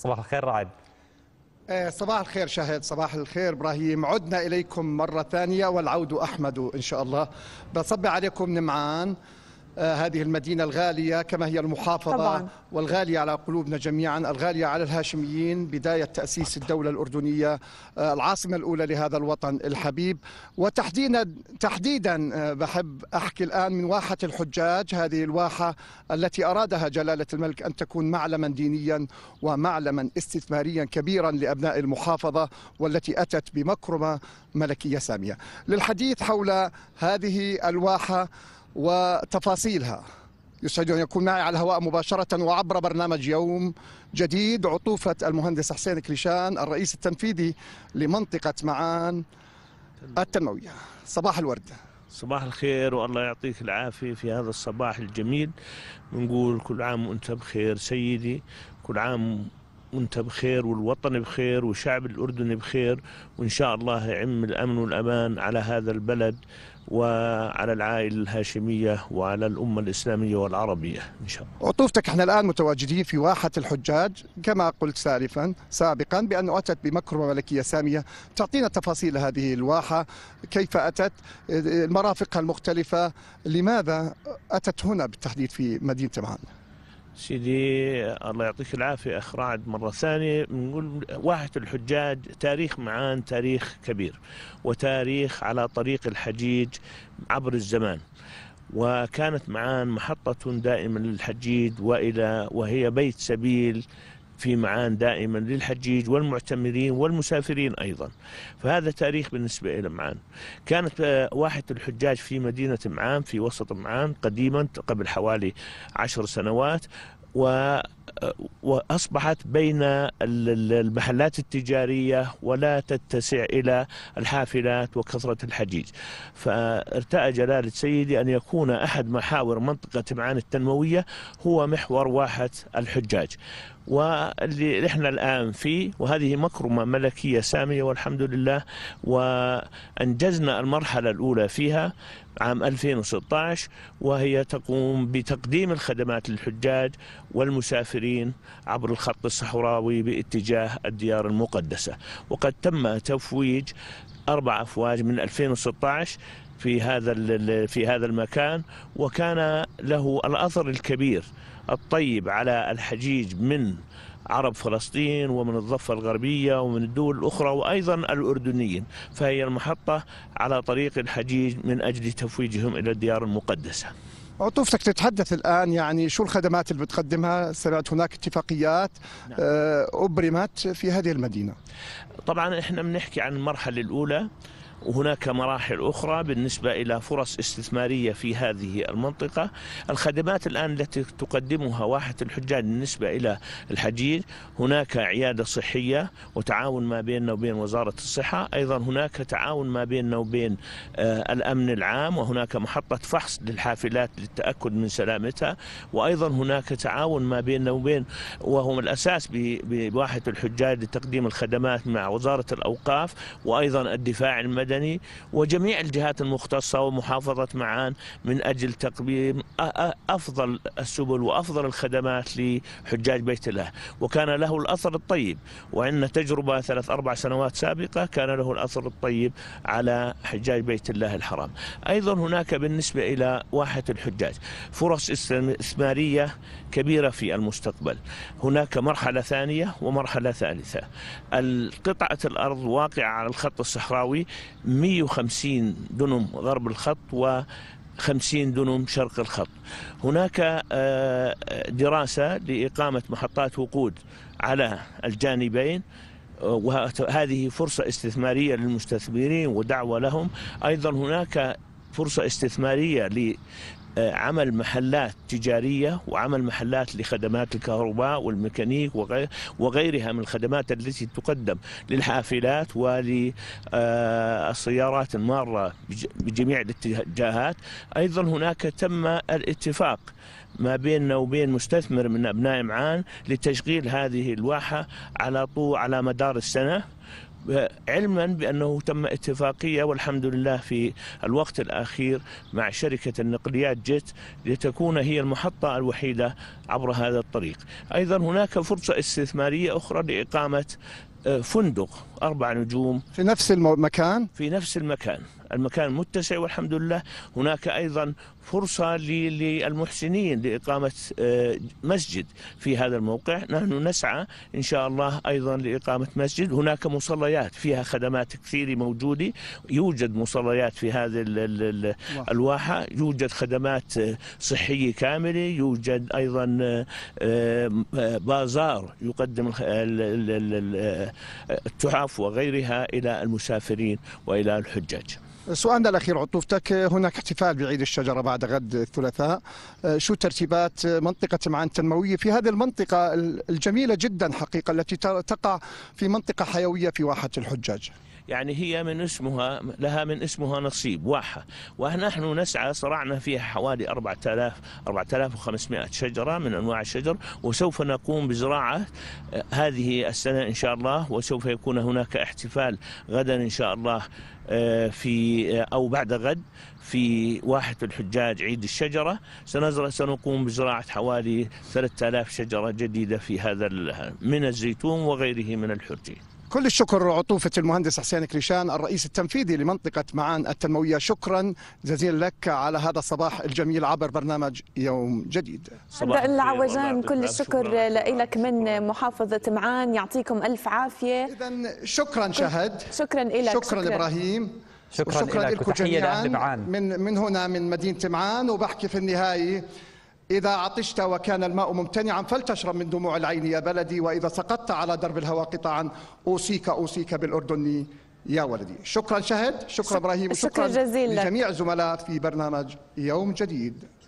صباح الخير رعد آه، صباح الخير شاهد صباح الخير ابراهيم عدنا اليكم مره ثانيه والعود احمد ان شاء الله بصب عليكم نمعان آه، هذه المدينة الغالية كما هي المحافظة طبعا. والغالية على قلوبنا جميعا الغالية على الهاشميين بداية تأسيس الدولة الأردنية آه، العاصمة الأولى لهذا الوطن الحبيب وتحديدا تحديدا آه، بحب أحكي الآن من واحة الحجاج هذه الواحة التي أرادها جلالة الملك أن تكون معلما دينيا ومعلما استثماريا كبيرا لأبناء المحافظة والتي أتت بمكرمة ملكية سامية للحديث حول هذه الواحة وتفاصيلها يسعدني ان يكون معي على الهواء مباشره وعبر برنامج يوم جديد عطوفه المهندس حسين كريشان الرئيس التنفيذي لمنطقه معان التنمويه صباح الورد صباح الخير والله يعطيك العافيه في هذا الصباح الجميل بنقول كل عام وانت بخير سيدي كل عام وانت بخير والوطن بخير وشعب الاردن بخير وان شاء الله يعم الامن والامان على هذا البلد وعلى العائله الهاشميه وعلى الامه الاسلاميه والعربيه ان شاء الله. عطوفتك احنا الان متواجدين في واحه الحجاج كما قلت سالفا سابقا بانه اتت بمكرمه ملكيه ساميه، تعطينا تفاصيل هذه الواحه، كيف اتت؟ مرافقها المختلفه، لماذا اتت هنا بالتحديد في مدينه معان؟ سيدي الله يعطيك العافية أخ رعد مرة ثانية نقول واحة الحجاج تاريخ معان تاريخ كبير وتاريخ على طريق الحجيج عبر الزمان وكانت معان محطة دائما للحجيج وإلى وهي بيت سبيل في معان دائما للحجيج والمعتمرين والمسافرين أيضا فهذا تاريخ بالنسبة إلى معان كانت آه، واحة الحجاج في مدينة معان في وسط معان قديما قبل حوالي عشر سنوات و آه، واصبحت بين المحلات التجاريه ولا تتسع الى الحافلات وكثره الحجيج. فارتأى جلاله سيدي ان يكون احد محاور منطقه معان التنمويه هو محور واحه الحجاج. واللي احنا الان فيه وهذه مكرمه ملكيه ساميه والحمد لله وانجزنا المرحله الاولى فيها عام 2016 وهي تقوم بتقديم الخدمات للحجاج والمسافرين عبر الخط الصحراوي باتجاه الديار المقدسه وقد تم تفويج اربع افواج من 2016 في هذا في هذا المكان وكان له الاثر الكبير الطيب على الحجيج من عرب فلسطين ومن الضفة الغربية ومن الدول الأخرى وأيضا الأردنيين فهي المحطة على طريق الحجيج من أجل تفويجهم إلى الديار المقدسة عطوفتك تتحدث الآن يعني شو الخدمات اللي بتقدمها سمعت هناك اتفاقيات نعم. آه، أبرمت في هذه المدينة طبعا احنا بنحكي عن المرحلة الأولى وهناك مراحل أخرى بالنسبة إلى فرص استثمارية في هذه المنطقة الخدمات الآن التي تقدمها واحة الحجاج بالنسبة إلى الحجيج هناك عيادة صحية وتعاون ما بيننا وبين وزارة الصحة أيضا هناك تعاون ما بيننا وبين آه، الأمن العام وهناك محطة فحص للحافلات للتأكد من سلامتها وأيضا هناك تعاون ما بيننا وبين وهم الأساس بواحة الحجاج لتقديم الخدمات مع وزارة الأوقاف وأيضا الدفاع المدني المدني وجميع الجهات المختصة ومحافظة معان من أجل تقديم أفضل السبل وأفضل الخدمات لحجاج بيت الله وكان له الأثر الطيب وعندنا تجربة ثلاث أربع سنوات سابقة كان له الأثر الطيب على حجاج بيت الله الحرام أيضا هناك بالنسبة إلى واحة الحجاج فرص استثمارية كبيرة في المستقبل هناك مرحلة ثانية ومرحلة ثالثة قطعة الأرض واقعة على الخط الصحراوي 150 دنم غرب الخط و 50 دنم شرق الخط هناك آه، دراسة لإقامة محطات وقود على الجانبين آه، وهذه فرصة استثمارية للمستثمرين ودعوة لهم أيضا هناك فرصة استثمارية آه، عمل محلات تجارية وعمل محلات لخدمات الكهرباء والميكانيك وغيرها من الخدمات التي تقدم للحافلات وللسيارات المارة بجميع الاتجاهات أيضا هناك تم الاتفاق ما بيننا وبين مستثمر من أبناء معان لتشغيل هذه الواحة على طول على مدار السنة علما بانه تم اتفاقيه والحمد لله في الوقت الاخير مع شركه النقليات جيت لتكون هي المحطه الوحيده عبر هذا الطريق. ايضا هناك فرصه استثماريه اخرى لاقامه آه، فندق اربع نجوم في نفس المكان في نفس المكان المكان متسع والحمد لله هناك أيضا فرصة للمحسنين لإقامة آه، مسجد في هذا الموقع نحن نسعى إن شاء الله أيضا لإقامة مسجد هناك مصليات فيها خدمات كثيرة موجودة يوجد مصليات في هذه الواحة يوجد خدمات آه، صحية كاملة يوجد أيضا آه، بازار يقدم التحف وغيرها إلى المسافرين وإلى الحجاج سؤالنا الأخير عطوفتك هناك احتفال بعيد الشجرة بعد غد الثلاثاء آه، شو ترتيبات منطقة معان التنموية في هذه المنطقة الجميلة جدا حقيقة التي تقع في منطقة حيوية في واحة الحجاج يعني هي من اسمها لها من اسمها نصيب واحة ونحن نسعى صرعنا فيها حوالي 4000 4500 شجرة من أنواع الشجر وسوف نقوم بزراعة آه، هذه السنة إن شاء الله وسوف يكون هناك احتفال غدا إن شاء الله آه، في آه، أو بعد غد في واحة الحجاج عيد الشجرة سنزرع سنقوم بزراعة حوالي 3000 شجرة جديدة في هذا من الزيتون وغيره من الحرجين كل الشكر عطوفة المهندس حسين كريشان الرئيس التنفيذي لمنطقة معان التنموية شكرا جزيلا لك على هذا الصباح الجميل عبر برنامج يوم جديد صباح العوجان كل الشكر لك من محافظة معان يعطيكم ألف عافية إذا شكرا شهد شكرا لك شكرا, شكرا إبراهيم شكرا, شكرا لكم جميعا من, من هنا من مدينة معان وبحكي في النهاية إذا عطشت وكان الماء ممتنعا فلتشرب من دموع العين يا بلدي وإذا سقطت على درب الهوى قطعا أوصيك أوصيك بالأردن يا ولدي شكرا شهد شكرا إبراهيم شكرا, شكرا جزيلا لجميع الزملاء في برنامج يوم جديد